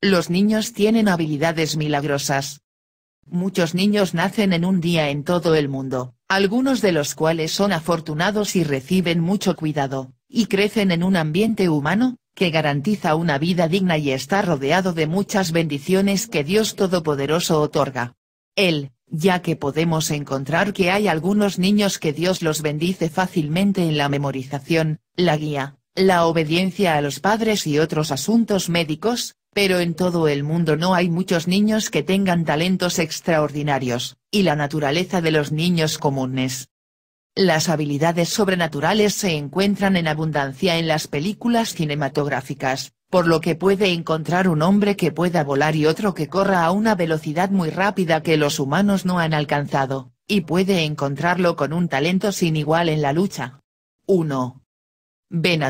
Los niños tienen habilidades milagrosas. Muchos niños nacen en un día en todo el mundo, algunos de los cuales son afortunados y reciben mucho cuidado, y crecen en un ambiente humano, que garantiza una vida digna y está rodeado de muchas bendiciones que Dios Todopoderoso otorga. Él, ya que podemos encontrar que hay algunos niños que Dios los bendice fácilmente en la memorización, la guía, la obediencia a los padres y otros asuntos médicos, pero en todo el mundo no hay muchos niños que tengan talentos extraordinarios, y la naturaleza de los niños comunes. Las habilidades sobrenaturales se encuentran en abundancia en las películas cinematográficas, por lo que puede encontrar un hombre que pueda volar y otro que corra a una velocidad muy rápida que los humanos no han alcanzado, y puede encontrarlo con un talento sin igual en la lucha. 1. Ben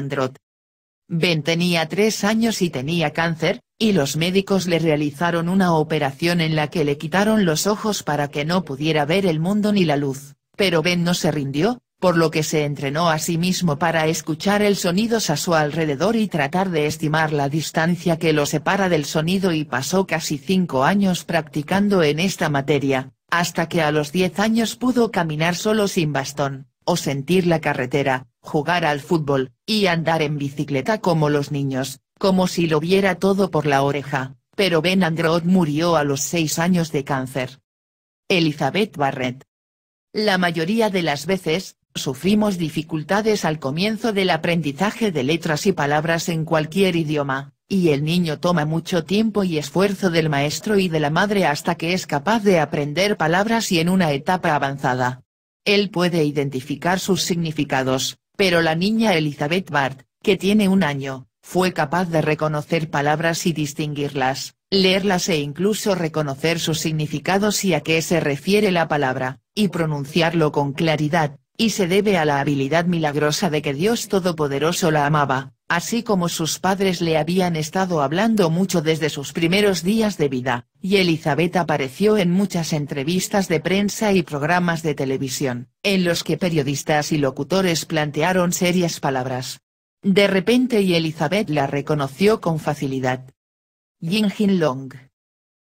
Ben tenía tres años y tenía cáncer, y los médicos le realizaron una operación en la que le quitaron los ojos para que no pudiera ver el mundo ni la luz, pero Ben no se rindió, por lo que se entrenó a sí mismo para escuchar el sonido a su alrededor y tratar de estimar la distancia que lo separa del sonido y pasó casi cinco años practicando en esta materia, hasta que a los diez años pudo caminar solo sin bastón, o sentir la carretera, jugar al fútbol, y andar en bicicleta como los niños, como si lo viera todo por la oreja, pero Ben Android murió a los seis años de cáncer. Elizabeth Barrett. La mayoría de las veces, sufrimos dificultades al comienzo del aprendizaje de letras y palabras en cualquier idioma, y el niño toma mucho tiempo y esfuerzo del maestro y de la madre hasta que es capaz de aprender palabras y en una etapa avanzada. Él puede identificar sus significados, pero la niña Elizabeth Bart, que tiene un año, fue capaz de reconocer palabras y distinguirlas, leerlas e incluso reconocer sus significados y a qué se refiere la palabra, y pronunciarlo con claridad, y se debe a la habilidad milagrosa de que Dios Todopoderoso la amaba, así como sus padres le habían estado hablando mucho desde sus primeros días de vida, y Elizabeth apareció en muchas entrevistas de prensa y programas de televisión, en los que periodistas y locutores plantearon serias palabras. De repente y Elizabeth la reconoció con facilidad. Jin Jin Long.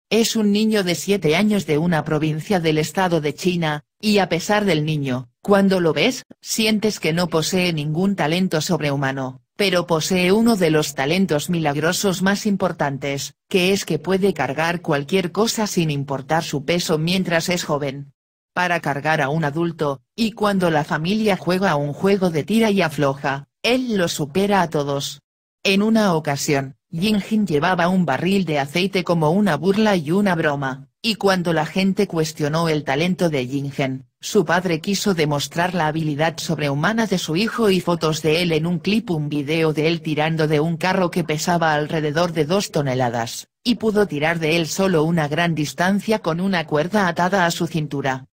Es un niño de siete años de una provincia del estado de China, y a pesar del niño, cuando lo ves, sientes que no posee ningún talento sobrehumano, pero posee uno de los talentos milagrosos más importantes, que es que puede cargar cualquier cosa sin importar su peso mientras es joven. Para cargar a un adulto, y cuando la familia juega a un juego de tira y afloja, él lo supera a todos. En una ocasión, Jinjin llevaba un barril de aceite como una burla y una broma, y cuando la gente cuestionó el talento de Jingen, su padre quiso demostrar la habilidad sobrehumana de su hijo y fotos de él en un clip un video de él tirando de un carro que pesaba alrededor de dos toneladas, y pudo tirar de él solo una gran distancia con una cuerda atada a su cintura.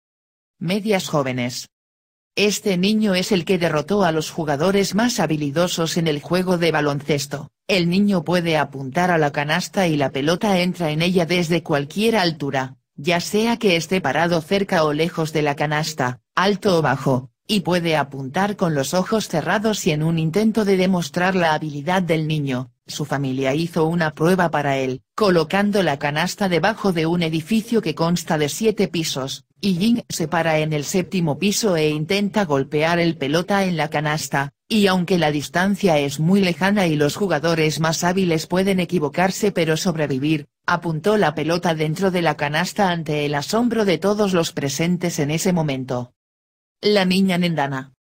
Medias jóvenes, este niño es el que derrotó a los jugadores más habilidosos en el juego de baloncesto. El niño puede apuntar a la canasta y la pelota entra en ella desde cualquier altura, ya sea que esté parado cerca o lejos de la canasta, alto o bajo, y puede apuntar con los ojos cerrados y en un intento de demostrar la habilidad del niño, su familia hizo una prueba para él, colocando la canasta debajo de un edificio que consta de siete pisos, y Jing se para en el séptimo piso e intenta golpear el pelota en la canasta, y aunque la distancia es muy lejana y los jugadores más hábiles pueden equivocarse pero sobrevivir, apuntó la pelota dentro de la canasta ante el asombro de todos los presentes en ese momento. La niña Nendana.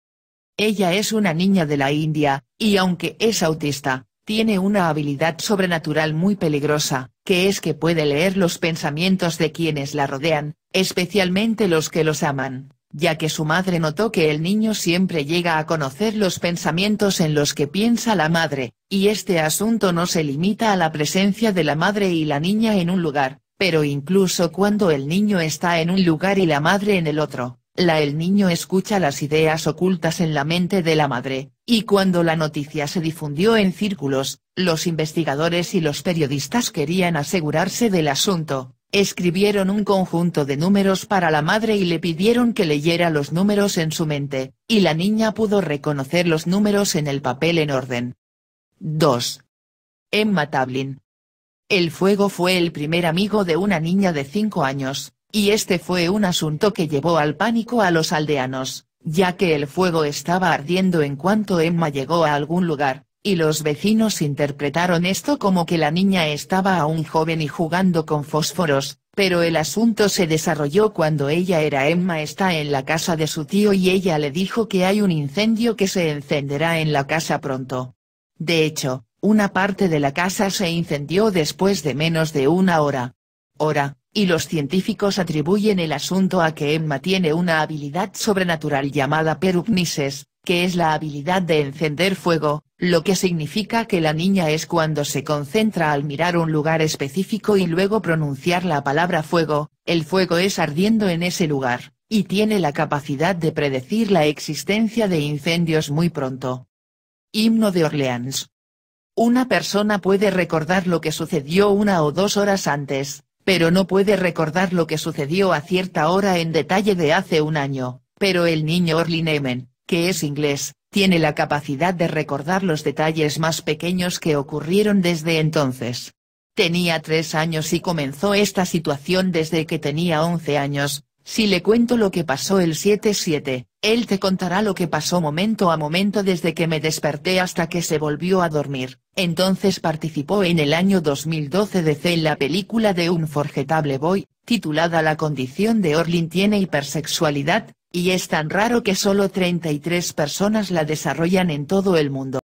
Ella es una niña de la India, y aunque es autista, tiene una habilidad sobrenatural muy peligrosa, que es que puede leer los pensamientos de quienes la rodean, especialmente los que los aman, ya que su madre notó que el niño siempre llega a conocer los pensamientos en los que piensa la madre, y este asunto no se limita a la presencia de la madre y la niña en un lugar, pero incluso cuando el niño está en un lugar y la madre en el otro, la el niño escucha las ideas ocultas en la mente de la madre, y cuando la noticia se difundió en círculos, los investigadores y los periodistas querían asegurarse del asunto, escribieron un conjunto de números para la madre y le pidieron que leyera los números en su mente, y la niña pudo reconocer los números en el papel en orden. 2. Emma Tablin. El fuego fue el primer amigo de una niña de 5 años, y este fue un asunto que llevó al pánico a los aldeanos, ya que el fuego estaba ardiendo en cuanto Emma llegó a algún lugar, y los vecinos interpretaron esto como que la niña estaba aún joven y jugando con fósforos, pero el asunto se desarrolló cuando ella era Emma está en la casa de su tío y ella le dijo que hay un incendio que se encenderá en la casa pronto. De hecho, una parte de la casa se incendió después de menos de una hora. Hora, y los científicos atribuyen el asunto a que Emma tiene una habilidad sobrenatural llamada perugnises, que es la habilidad de encender fuego, lo que significa que la niña es cuando se concentra al mirar un lugar específico y luego pronunciar la palabra fuego, el fuego es ardiendo en ese lugar, y tiene la capacidad de predecir la existencia de incendios muy pronto. Himno de Orleans. Una persona puede recordar lo que sucedió una o dos horas antes, pero no puede recordar lo que sucedió a cierta hora en detalle de hace un año, pero el niño Orlinemen, que es inglés, tiene la capacidad de recordar los detalles más pequeños que ocurrieron desde entonces. Tenía tres años y comenzó esta situación desde que tenía 11 años, si le cuento lo que pasó el 7-7, él te contará lo que pasó momento a momento desde que me desperté hasta que se volvió a dormir, entonces participó en el año 2012 de C en la película de un boy, titulada La condición de Orlin tiene hipersexualidad, y es tan raro que solo 33 personas la desarrollan en todo el mundo.